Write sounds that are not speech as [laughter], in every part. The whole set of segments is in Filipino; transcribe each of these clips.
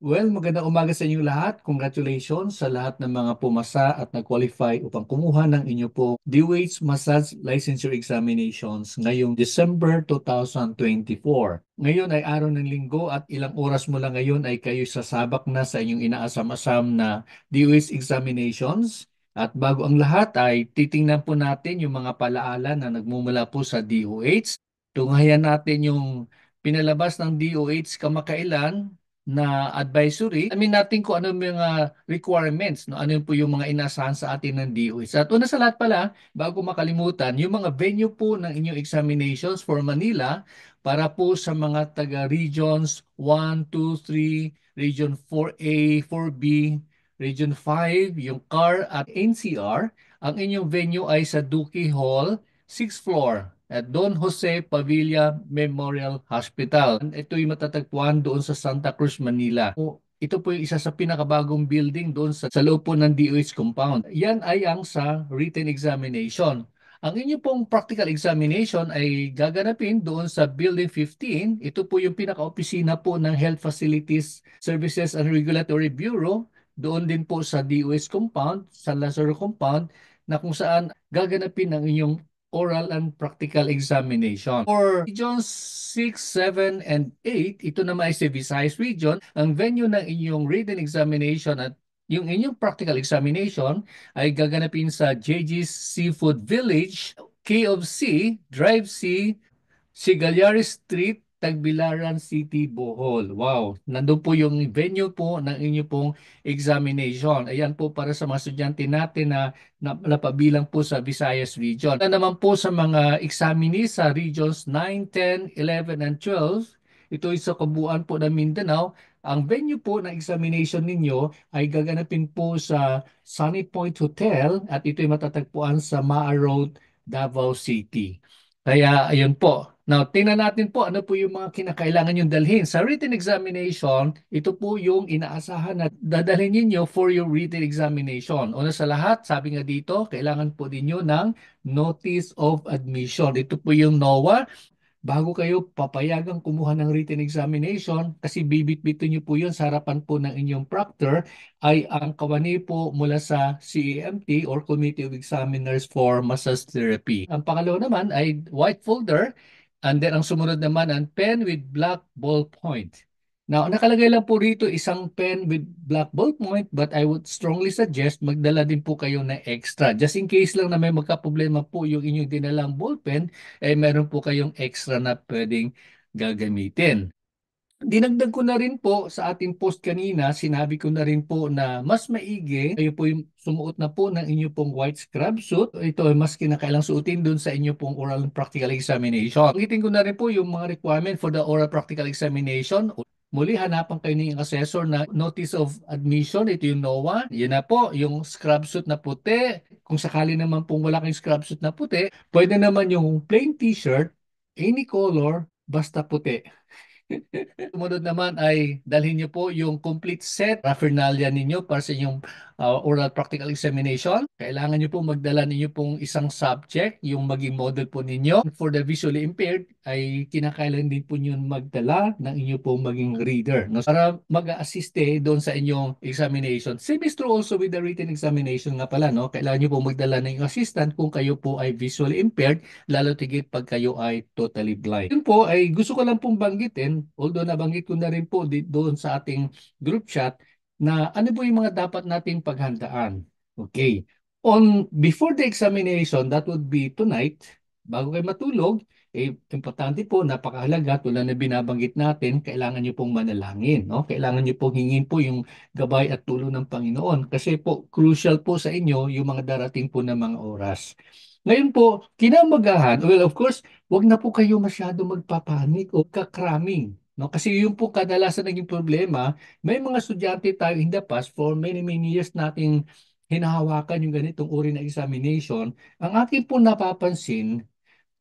Well, magandang umaga sa inyong lahat. Congratulations sa lahat ng mga pumasa at nag-qualify upang kumuha ng inyo po DOH Massage Licensure Examinations ngayong December 2024. Ngayon ay araw ng linggo at ilang oras mula ngayon ay kayo sasabak na sa inyong inaasam-asam na DOH examinations. At bago ang lahat ay titingnan po natin yung mga palaala na nagmumula po sa DOH. Tunghayan natin yung pinalabas ng DOH kamakailan na advisory, amin natin kung ano yung mga requirements, no? ano yung po yung mga inasahan sa atin ng DOH. At una sa lahat pala, bago makalimutan, yung mga venue po ng inyong examinations for Manila para po sa mga taga regions 1, 2, 3, region 4A, 4B, region 5, yung CAR at NCR, ang inyong venue ay sa Duque Hall, 6th floor, at Don Jose Pavilla Memorial Hospital. Ito'y matatagpuan doon sa Santa Cruz, Manila. Ito po yung isa sa pinakabagong building doon sa, sa loob po ng DOH compound. Yan ay ang sa written examination. Ang inyo pong practical examination ay gaganapin doon sa Building 15. Ito po yung pinaka-opisina po ng Health Facilities Services and Regulatory Bureau. Doon din po sa DOS compound, sa Lazaro compound, na kung saan gaganapin ang inyong oral and practical examination. For regions 6, 7, and 8, ito naman ay si Visayas region, ang venue ng inyong written examination at yung inyong practical examination ay gaganapin sa JG's Seafood Village, K of C, Drive C, Sigalyari Street, Tagbilaran City, Bohol. Wow, nandun po yung venue po ng inyo pong examination. Ayan po para sa mga estudyante natin na napabilang po sa Visayas Region. Na ano naman po sa mga examinee sa Regions 9, 10, 11, and 12, ito ay sa kabuuan po ng Mindanao. Ang venue po ng examination ninyo ay gaganapin po sa Sunny Point Hotel at ito ay matatagpuan sa Maa Road, Davao City. Kaya ayun po, Now, tingnan natin po ano po yung mga kinakailangan yung dalhin. Sa written examination, ito po yung inaasahan na dadalhin ninyo for your written examination. Una sa lahat, sabi nga dito, kailangan po ninyo ng notice of admission. Ito po yung NOAA. Bago kayo papayagang kumuha ng written examination, kasi bibitbitin nyo po yun sa harapan po ng inyong proctor, ay ang kawani po mula sa CEMT or Committee of Examiners for Massage Therapy. Ang pangalawa naman ay white folder And then ang sumunod naman ang pen with black ballpoint. Now, nakalagay lang po rito isang pen with black ballpoint but I would strongly suggest magdala din po kayo na extra. Just in case lang na may magkaproblema po yung inyong dinalang ballpen, eh meron po kayong extra na pwedeng gagamitin. Dinagdag ko na rin po sa ating post kanina, sinabi ko na rin po na mas maigi, kayo po yung sumuot na po ng inyo pong white scrub suit. Ito ay mas kinakailang suotin dun sa inyo pong oral practical examination. Pangitin ko na rin po yung mga requirement for the oral practical examination. Muli, hanapan kayo ng assessor na notice of admission. Ito yung NOA. Yan na po, yung scrub suit na puti. Kung sakali naman pong wala kayong scrub suit na puti, pwede naman yung plain t-shirt, any color, basta puti. Sumunod naman ay dalhin niyo po yung complete set paraphernalia ninyo para sa inyong uh, oral practical examination, kailangan nyo po magdala ninyo pong isang subject, yung maging model po ninyo. For the visually impaired, ay kinakailan din po nyo magdala ng inyo pong maging reader. No? Para mag-assist doon sa inyong examination. Same is true also with the written examination nga pala. No? Kailangan nyo po magdala ng assistant kung kayo po ay visually impaired, lalo tigit pag kayo ay totally blind. Yun po ay gusto ko lang pong banggitin, although nabanggit ko na rin po doon sa ating group chat, na ano po yung mga dapat nating paghandaan. Okay. On before the examination, that would be tonight, bago kayo matulog, eh, importante po, napakahalaga tulad na binabanggit natin, kailangan niyo pong manalangin, no? Kailangan niyo pong hingin po yung gabay at tulong ng Panginoon kasi po crucial po sa inyo yung mga darating po na mga oras. Ngayon po, kinamagahan, well of course, wag na po kayo masyado magpapanik o kakraming. No? Kasi yun po kadalasan naging problema, may mga estudyante tayo in the past for many many years nating hinahawakan yung ganitong uri ng examination. Ang akin po napapansin,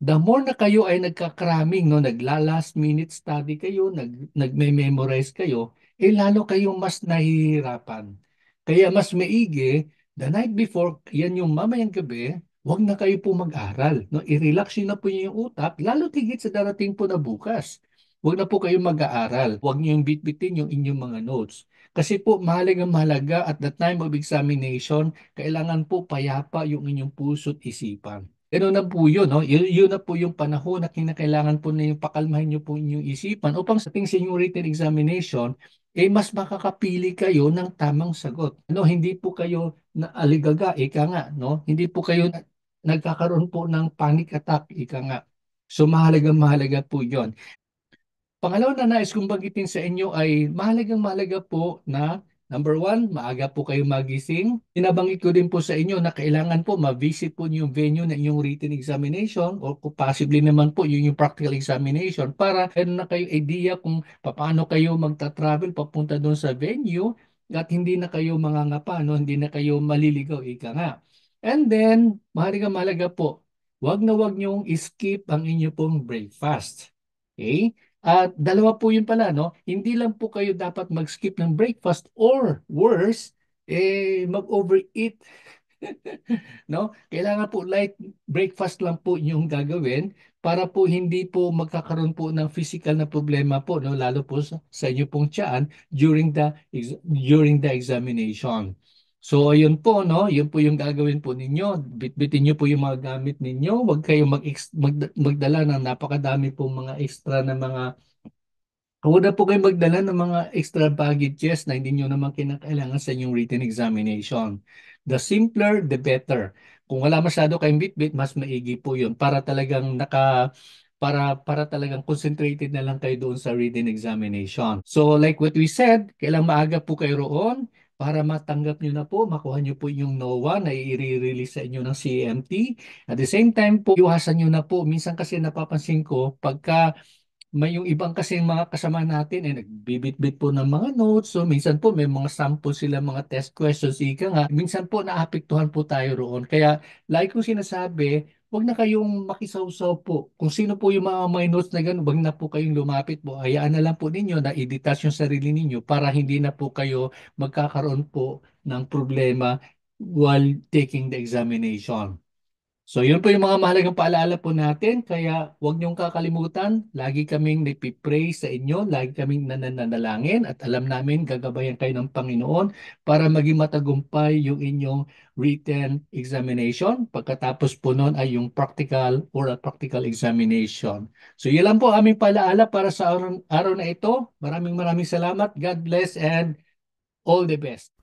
the more na kayo ay nagkakraming, no, nagla last minute study kayo, nag, nagme-memorize kayo, eh lalo kayong mas nahihirapan. Kaya mas maigi, the night before, yan yung mamayang gabi, wag na kayo po mag-aral. No? I-relax nyo na po yung utak, lalo tigit sa darating po na bukas. Huwag na po kayong mag-aaral. Huwag niyo yung bitbitin yung inyong mga notes. Kasi po mahalagang mahalaga at the time of examination, kailangan po payapa yung inyong puso't isipan. Ganun na po yun. No? Yun, yun na po yung panahon na kinakailangan po na yung pakalmahin niyo po inyong isipan upang sa tingin sa inyong written examination, eh mas makakapili kayo ng tamang sagot. No, hindi po kayo na aligaga, ika nga. No? Hindi po kayo na, nagkakaroon po ng panic attack, ika nga. So mahalaga mahalaga po yon. Pangalawa na nais kong bagitin sa inyo ay mahalagang mahalaga po na number one, maaga po kayo magising. Inabanggit ko din po sa inyo na kailangan po ma-visit po yung venue na inyong written examination or possibly naman po yun yung practical examination para meron na kayo idea kung paano kayo magta-travel papunta doon sa venue at hindi na kayo mangangapa, no? hindi na kayo maliligaw, ika nga. And then, mahalaga mahalaga po, wag na wag niyong skip ang inyo pong breakfast. Okay? At dalawa po yun pala, no? Hindi lang po kayo dapat mag-skip ng breakfast or worse, eh, mag-overeat. [laughs] no? Kailangan po light breakfast lang po yung gagawin para po hindi po magkakaroon po ng physical na problema po, no? Lalo po sa, sa inyo pong tiyan during the, during the examination. So ayun po no, yun po yung gagawin po ninyo. Bitbitin niyo po yung mga gamit ninyo. Huwag kayong mag magda magdala ng napakadami pong mga extra na mga Huwag na po kayong magdala ng mga extra baggages na hindi nyo naman kinakailangan sa inyong written examination. The simpler, the better. Kung wala masyado kayong bitbit, mas maigi po yun para talagang naka para para talagang concentrated na lang kayo doon sa written examination. So like what we said, kailang maaga po kayo roon para matanggap nyo na po, makuha nyo po yung NOAA na i-release sa inyo ng CMT. At the same time po, iwasan nyo na po. Minsan kasi napapansin ko, pagka may yung ibang kasi mga kasama natin eh nagbibitbit po ng mga notes. So minsan po may mga sample sila, mga test questions, ika nga. Minsan po naapektuhan po tayo roon. Kaya like kong sinasabi, wag na kayong makisawsaw po. Kung sino po yung mga may notes na ganun, wag na po kayong lumapit po. Hayaan na lang po ninyo na i-detach yung sarili ninyo para hindi na po kayo magkakaroon po ng problema while taking the examination. So yun po yung mga mahalagang paalala po natin. Kaya huwag niyong kakalimutan. Lagi kaming nagpipray sa inyo. Lagi kaming nananalangin. At alam namin gagabayan kayo ng Panginoon para maging matagumpay yung inyong written examination. Pagkatapos po noon ay yung practical or practical examination. So yun lang po aming paalala para sa araw, araw na ito. Maraming maraming salamat. God bless and all the best.